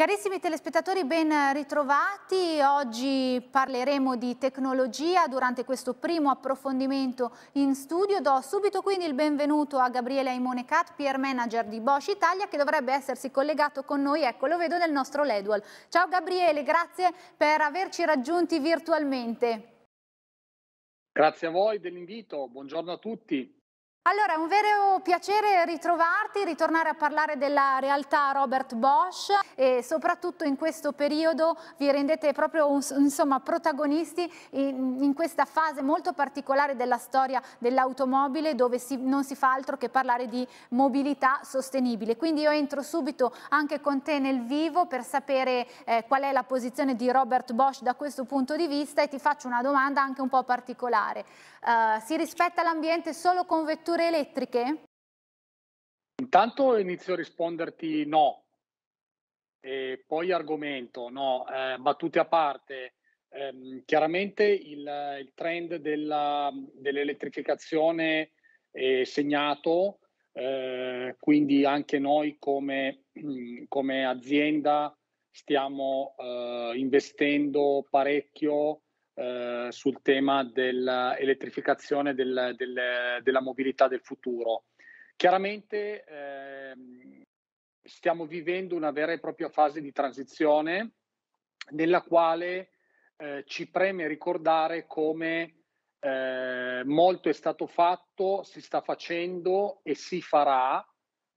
Carissimi telespettatori, ben ritrovati. Oggi parleremo di tecnologia durante questo primo approfondimento in studio. Do subito quindi il benvenuto a Gabriele Aimone Cat, PR manager di Bosch Italia, che dovrebbe essersi collegato con noi, ecco, lo vedo nel nostro Ledwell. Ciao Gabriele, grazie per averci raggiunti virtualmente. Grazie a voi dell'invito, buongiorno a tutti. Allora, è un vero piacere ritrovarti, ritornare a parlare della realtà Robert Bosch e soprattutto in questo periodo vi rendete proprio insomma, protagonisti in, in questa fase molto particolare della storia dell'automobile dove si, non si fa altro che parlare di mobilità sostenibile. Quindi io entro subito anche con te nel vivo per sapere eh, qual è la posizione di Robert Bosch da questo punto di vista e ti faccio una domanda anche un po' particolare. Uh, si rispetta l'ambiente solo con vetture vetture elettriche? Intanto inizio a risponderti no, e poi argomento, no, eh, battute a parte. Ehm, chiaramente il, il trend della, dell'elettrificazione è segnato, eh, quindi anche noi come, come azienda stiamo eh, investendo parecchio eh, sul tema dell'elettrificazione del, del, della mobilità del futuro. Chiaramente ehm, stiamo vivendo una vera e propria fase di transizione nella quale eh, ci preme ricordare come eh, molto è stato fatto, si sta facendo e si farà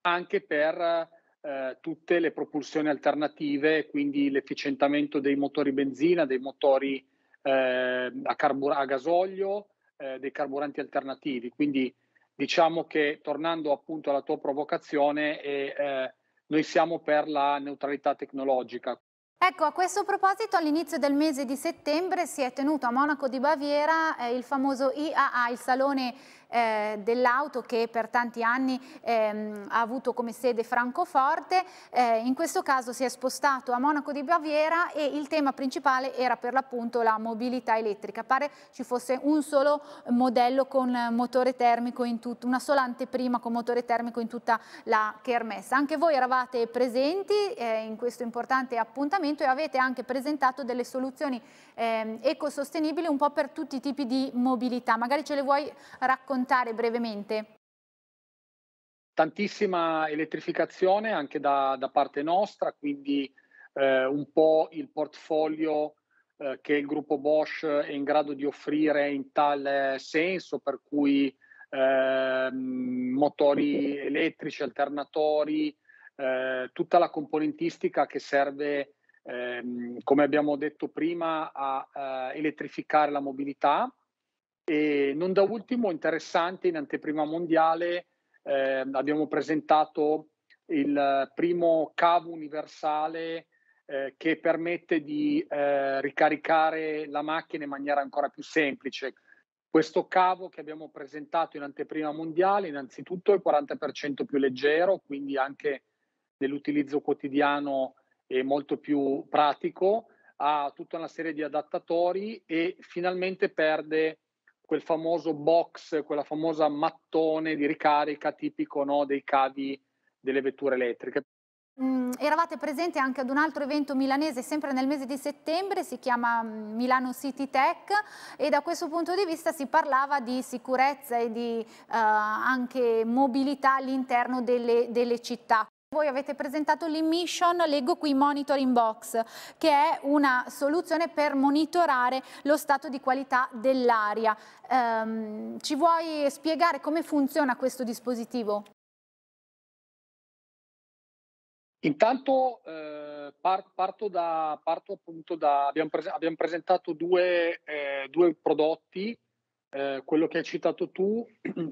anche per eh, tutte le propulsioni alternative, quindi l'efficientamento dei motori benzina, dei motori eh, a, carbura- a, gasolio, eh, dei carburanti alternativi. Quindi diciamo che tornando appunto alla tua provocazione, eh, noi siamo per la neutralità tecnologica. Ecco, a questo proposito all'inizio del mese di settembre si è tenuto a Monaco di Baviera eh, il famoso IAA, il Salone eh, dell'auto che per tanti anni ehm, ha avuto come sede Francoforte, eh, in questo caso si è spostato a Monaco di Baviera e il tema principale era per l'appunto la mobilità elettrica, pare ci fosse un solo modello con motore termico in tutto, una sola anteprima con motore termico in tutta la kermesse. Anche voi eravate presenti eh, in questo importante appuntamento e avete anche presentato delle soluzioni ehm, ecosostenibili un po' per tutti i tipi di mobilità, magari ce le vuoi raccontare raccontare brevemente? Tantissima elettrificazione anche da, da parte nostra, quindi eh, un po' il portfolio eh, che il gruppo Bosch è in grado di offrire in tal senso, per cui eh, motori elettrici, alternatori, eh, tutta la componentistica che serve, ehm, come abbiamo detto prima, a, a eh, elettrificare la mobilità e non da ultimo, interessante, in anteprima mondiale eh, abbiamo presentato il primo cavo universale eh, che permette di eh, ricaricare la macchina in maniera ancora più semplice. Questo cavo che abbiamo presentato in anteprima mondiale innanzitutto è 40% più leggero, quindi anche nell'utilizzo quotidiano è molto più pratico, ha tutta una serie di adattatori e finalmente perde quel famoso box, quella famosa mattone di ricarica tipico no, dei cavi delle vetture elettriche. Mm, eravate presenti anche ad un altro evento milanese sempre nel mese di settembre, si chiama mm, Milano City Tech e da questo punto di vista si parlava di sicurezza e di eh, anche mobilità all'interno delle, delle città. Voi avete presentato l'Emission, leggo qui Monitoring Box, che è una soluzione per monitorare lo stato di qualità dell'aria. Ehm, ci vuoi spiegare come funziona questo dispositivo? Intanto eh, parto, da, parto appunto da, abbiamo, prese, abbiamo presentato due, eh, due prodotti, eh, quello che hai citato tu,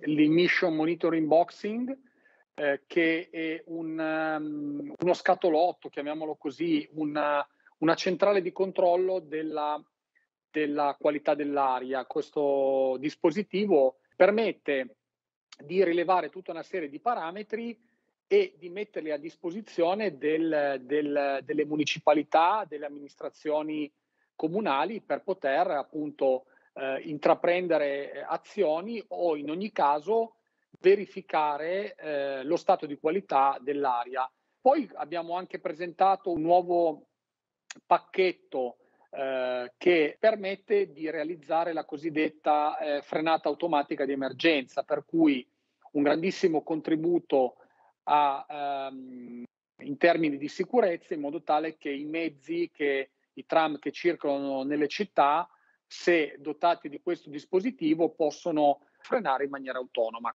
l'Emission Monitoring Boxing, eh, che è un, um, uno scatolotto, chiamiamolo così, una, una centrale di controllo della, della qualità dell'aria. Questo dispositivo permette di rilevare tutta una serie di parametri e di metterli a disposizione del, del, delle municipalità, delle amministrazioni comunali per poter appunto eh, intraprendere azioni o in ogni caso verificare eh, lo stato di qualità dell'aria. Poi abbiamo anche presentato un nuovo pacchetto eh, che permette di realizzare la cosiddetta eh, frenata automatica di emergenza, per cui un grandissimo contributo a, ehm, in termini di sicurezza, in modo tale che i mezzi, che, i tram che circolano nelle città, se dotati di questo dispositivo, possono frenare in maniera autonoma.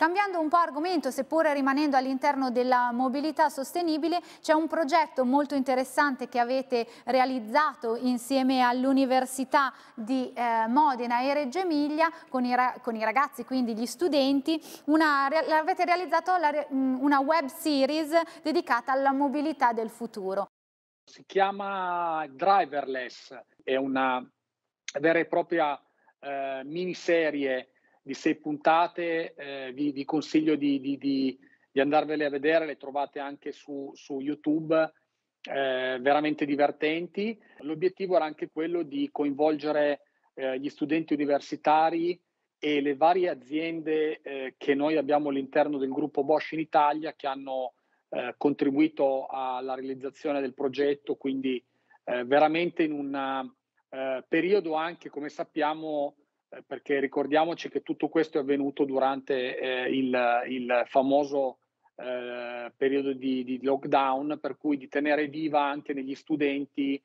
Cambiando un po' argomento, seppur rimanendo all'interno della mobilità sostenibile, c'è un progetto molto interessante che avete realizzato insieme all'Università di eh, Modena e Reggio Emilia con i, con i, ragazzi, quindi gli studenti, una, avete realizzato la, mm, una web series dedicata alla mobilità del futuro. Si chiama Driverless, è una vera e propria eh, miniserie di sei puntate, eh, vi, vi, consiglio di, di, di, di, andarvele a vedere, le trovate anche su, su YouTube, eh, veramente divertenti. L'obiettivo era anche quello di coinvolgere eh, gli studenti universitari e le varie aziende eh, che noi abbiamo all'interno del gruppo Bosch in Italia che hanno eh, contribuito alla realizzazione del progetto, quindi eh, veramente in un periodo anche, come sappiamo, eh, perché ricordiamoci che tutto questo è avvenuto durante eh, il, il, famoso eh, periodo di, di, lockdown, per cui di tenere viva anche negli studenti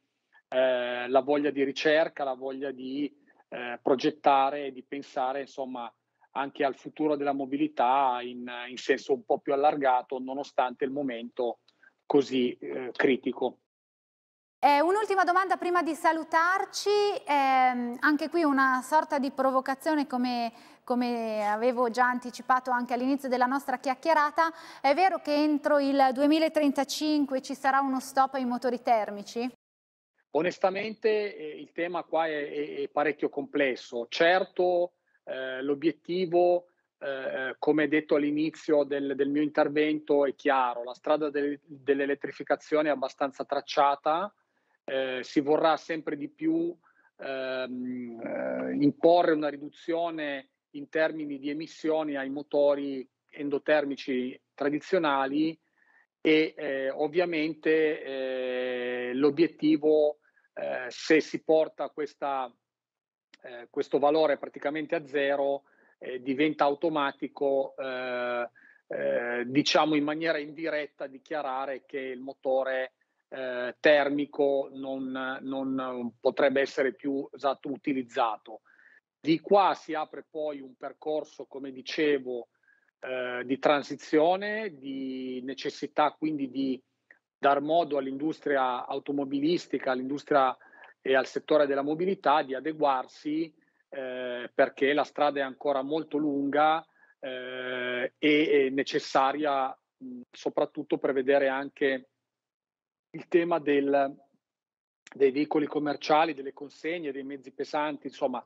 eh, la voglia di ricerca, la voglia di eh, progettare e di pensare insomma, anche al futuro della mobilità in, in, senso un po' più allargato, nonostante il momento così eh, critico. Eh, un'ultima domanda prima di salutarci, eh, anche qui una sorta di provocazione come, come avevo già anticipato anche all'inizio della nostra chiacchierata, è vero che entro il 2035 ci sarà uno stop ai motori termici? Onestamente eh, il tema qua è, è, è parecchio complesso, certo eh, l'obiettivo eh, eh, come detto all'inizio del, del, mio intervento, è chiaro, la strada del, dell'elettrificazione è abbastanza tracciata, eh, si vorrà sempre di più ehm, eh, imporre una riduzione in termini di emissioni ai motori endotermici tradizionali e eh, ovviamente eh, l'obiettivo eh, se si porta questa, eh, questo valore praticamente a zero eh, diventa automatico diciamo in maniera indiretta dichiarare che il motore eh, termico non, non, potrebbe essere più esatto, utilizzato. Di qua si apre poi un percorso, come dicevo, eh, di transizione, di necessità quindi di dar modo all'industria automobilistica, all'industria e al settore della mobilità di adeguarsi eh, perché la strada è ancora molto lunga eh, e necessaria mh, soprattutto prevedere anche il tema del, dei veicoli commerciali, delle consegne, dei mezzi pesanti, insomma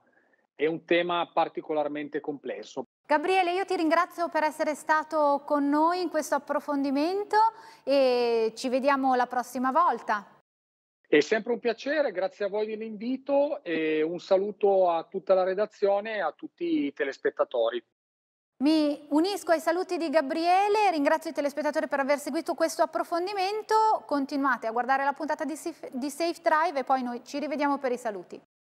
è un tema particolarmente complesso. Gabriele, io ti ringrazio per essere stato con noi in questo approfondimento e ci vediamo la prossima volta. È sempre un piacere, grazie a voi dell'invito e un saluto a tutta la redazione e a tutti i telespettatori. Mi unisco ai saluti di Gabriele, ringrazio i telespettatori per aver seguito questo approfondimento, continuate a guardare la puntata di Safe Drive e poi noi ci rivediamo per i saluti.